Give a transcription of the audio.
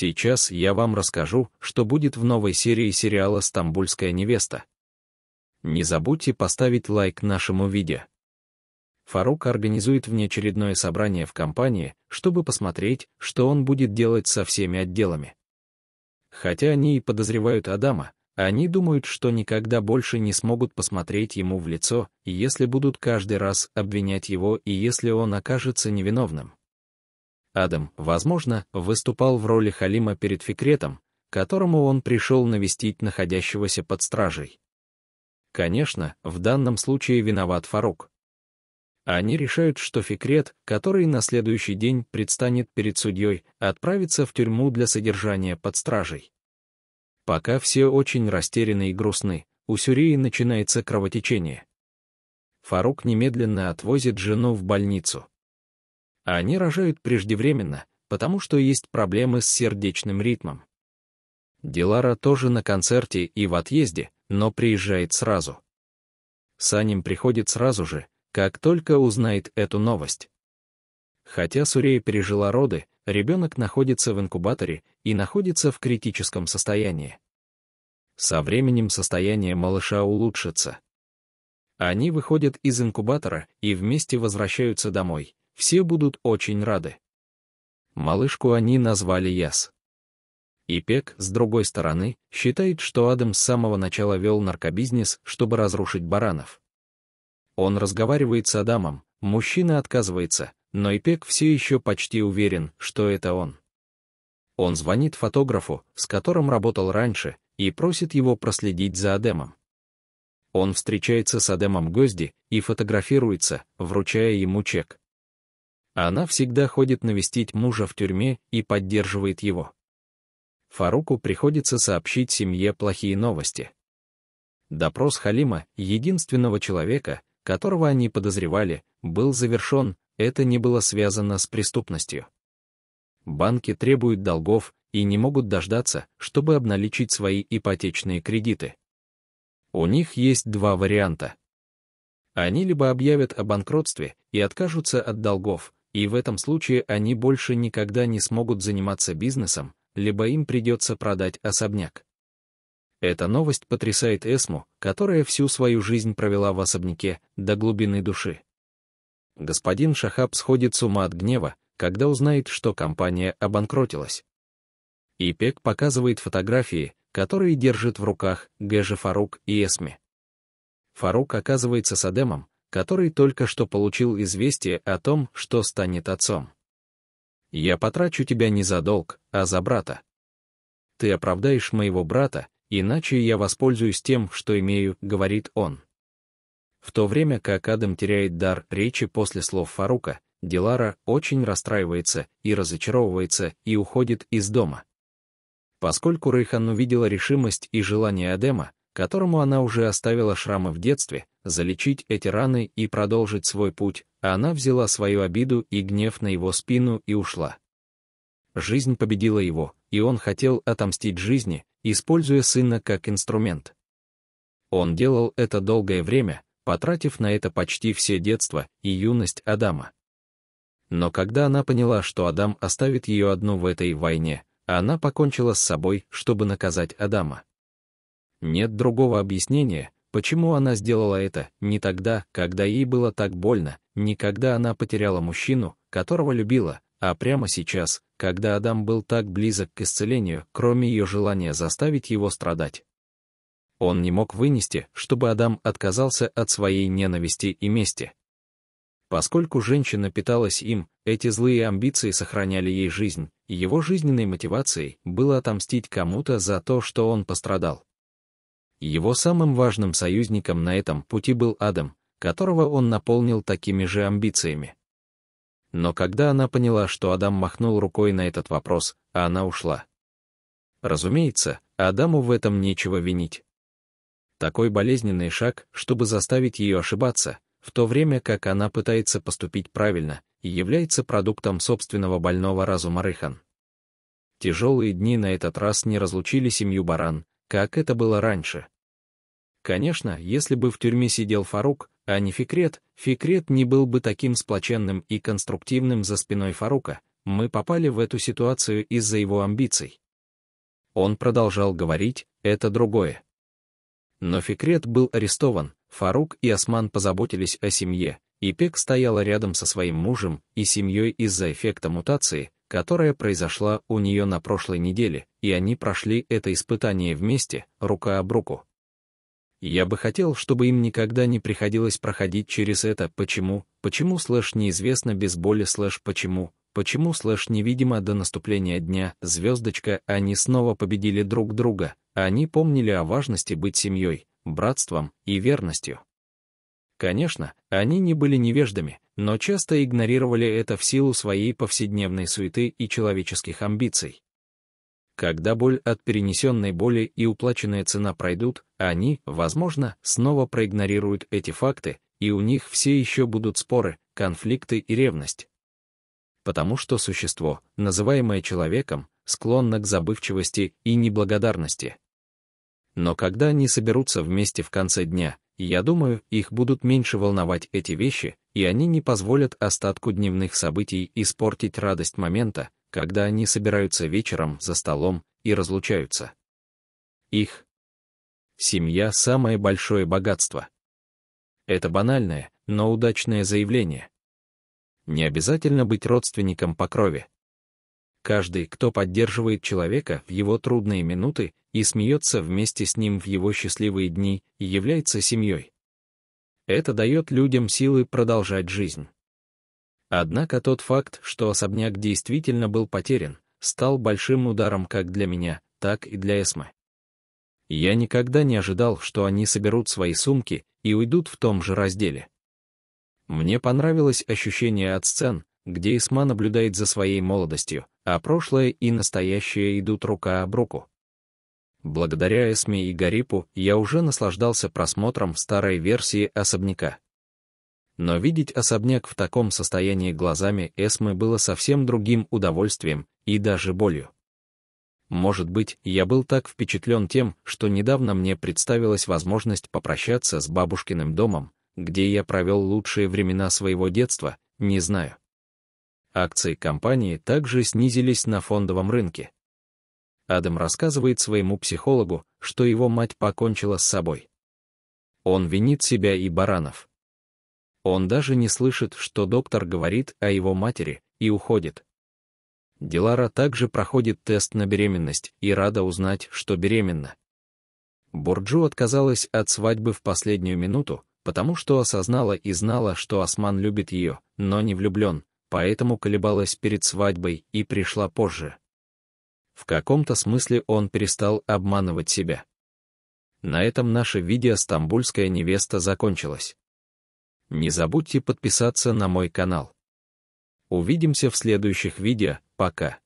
Сейчас я вам расскажу, что будет в новой серии сериала «Стамбульская невеста». Не забудьте поставить лайк нашему видео. Фарук организует внеочередное собрание в компании, чтобы посмотреть, что он будет делать со всеми отделами. Хотя они и подозревают Адама, они думают, что никогда больше не смогут посмотреть ему в лицо, если будут каждый раз обвинять его и если он окажется невиновным. Адам, возможно, выступал в роли Халима перед Фикретом, которому он пришел навестить находящегося под стражей. Конечно, в данном случае виноват Фарук. Они решают, что Фикрет, который на следующий день предстанет перед судьей, отправится в тюрьму для содержания под стражей. Пока все очень растеряны и грустны, у Сюрии начинается кровотечение. Фарук немедленно отвозит жену в больницу а они рожают преждевременно, потому что есть проблемы с сердечным ритмом. Дилара тоже на концерте и в отъезде, но приезжает сразу. Саним приходит сразу же, как только узнает эту новость. Хотя Сурея пережила роды, ребенок находится в инкубаторе и находится в критическом состоянии. Со временем состояние малыша улучшится. Они выходят из инкубатора и вместе возвращаются домой, все будут очень рады. Малышку они назвали Яс. Ипек, с другой стороны, считает, что Адам с самого начала вел наркобизнес, чтобы разрушить баранов. Он разговаривает с Адамом, мужчина отказывается, но Ипек все еще почти уверен, что это он. Он звонит фотографу, с которым работал раньше, и просит его проследить за Адамом. Он встречается с Адамом Гозди и фотографируется, вручая ему чек. Она всегда ходит навестить мужа в тюрьме и поддерживает его. Фаруку приходится сообщить семье плохие новости. Допрос Халима, единственного человека, которого они подозревали, был завершен, это не было связано с преступностью. Банки требуют долгов и не могут дождаться, чтобы обналичить свои ипотечные кредиты. У них есть два варианта. Они либо объявят о банкротстве и откажутся от долгов, и в этом случае они больше никогда не смогут заниматься бизнесом, либо им придется продать особняк. Эта новость потрясает Эсму, которая всю свою жизнь провела в особняке до глубины души. Господин Шахаб сходит с ума от гнева, когда узнает, что компания обанкротилась. Ипек показывает фотографии, которые держит в руках Гэжи Фарук и Эсме. Фарук оказывается садемом, который только что получил известие о том, что станет отцом. Я потрачу тебя не за долг, а за брата. Ты оправдаешь моего брата, иначе я воспользуюсь тем, что имею, говорит он. В то время как Адам теряет дар речи после слов Фарука, Дилара очень расстраивается и разочаровывается и уходит из дома. Поскольку Рейхан увидела решимость и желание Адема, которому она уже оставила шрамы в детстве, залечить эти раны и продолжить свой путь, а она взяла свою обиду и гнев на его спину и ушла. Жизнь победила его, и он хотел отомстить жизни, используя сына как инструмент. Он делал это долгое время, потратив на это почти все детство и юность Адама. Но когда она поняла, что Адам оставит ее одну в этой войне, она покончила с собой, чтобы наказать Адама. Нет другого объяснения, почему она сделала это не тогда, когда ей было так больно, не когда она потеряла мужчину, которого любила, а прямо сейчас, когда Адам был так близок к исцелению, кроме ее желания заставить его страдать. Он не мог вынести, чтобы Адам отказался от своей ненависти и мести. Поскольку женщина питалась им, эти злые амбиции сохраняли ей жизнь, и его жизненной мотивацией было отомстить кому-то за то, что он пострадал. Его самым важным союзником на этом пути был Адам, которого он наполнил такими же амбициями. Но когда она поняла, что Адам махнул рукой на этот вопрос, а она ушла. Разумеется, Адаму в этом нечего винить. Такой болезненный шаг, чтобы заставить ее ошибаться, в то время как она пытается поступить правильно, является продуктом собственного больного разума Рыхан. Тяжелые дни на этот раз не разлучили семью Баран, как это было раньше. Конечно, если бы в тюрьме сидел Фарук, а не Фикрет, Фикрет не был бы таким сплоченным и конструктивным за спиной Фарука, мы попали в эту ситуацию из-за его амбиций. Он продолжал говорить, это другое. Но Фикрет был арестован, Фарук и Осман позаботились о семье, и Пек стояла рядом со своим мужем и семьей из-за эффекта мутации, которая произошла у нее на прошлой неделе, и они прошли это испытание вместе, рука об руку. Я бы хотел, чтобы им никогда не приходилось проходить через это «почему», «почему» слэш неизвестно без боли слэш «почему», «почему» слэш невидимо до наступления дня, звездочка, они снова победили друг друга, они помнили о важности быть семьей, братством и верностью. Конечно, они не были невеждами, но часто игнорировали это в силу своей повседневной суеты и человеческих амбиций. Когда боль от перенесенной боли и уплаченная цена пройдут, они, возможно, снова проигнорируют эти факты, и у них все еще будут споры, конфликты и ревность. Потому что существо, называемое человеком, склонно к забывчивости и неблагодарности. Но когда они соберутся вместе в конце дня я думаю, их будут меньше волновать эти вещи, и они не позволят остатку дневных событий испортить радость момента, когда они собираются вечером за столом и разлучаются. Их семья – самое большое богатство. Это банальное, но удачное заявление. Не обязательно быть родственником по крови. Каждый, кто поддерживает человека в его трудные минуты и смеется вместе с ним в его счастливые дни, является семьей. Это дает людям силы продолжать жизнь. Однако тот факт, что особняк действительно был потерян, стал большим ударом как для меня, так и для Эсмы. Я никогда не ожидал, что они соберут свои сумки и уйдут в том же разделе. Мне понравилось ощущение от сцен, где Исма наблюдает за своей молодостью, а прошлое и настоящее идут рука об руку. Благодаря Эсме и Гарипу я уже наслаждался просмотром старой версии особняка. Но видеть особняк в таком состоянии глазами Эсмы было совсем другим удовольствием и даже болью. Может быть, я был так впечатлен тем, что недавно мне представилась возможность попрощаться с бабушкиным домом, где я провел лучшие времена своего детства, не знаю. Акции компании также снизились на фондовом рынке. Адам рассказывает своему психологу, что его мать покончила с собой. Он винит себя и баранов. Он даже не слышит, что доктор говорит о его матери, и уходит. Дилара также проходит тест на беременность и рада узнать, что беременна. Бурджу отказалась от свадьбы в последнюю минуту, потому что осознала и знала, что Осман любит ее, но не влюблен, поэтому колебалась перед свадьбой и пришла позже. В каком-то смысле он перестал обманывать себя. На этом наше видео «Стамбульская невеста» закончилось. Не забудьте подписаться на мой канал. Увидимся в следующих видео, пока.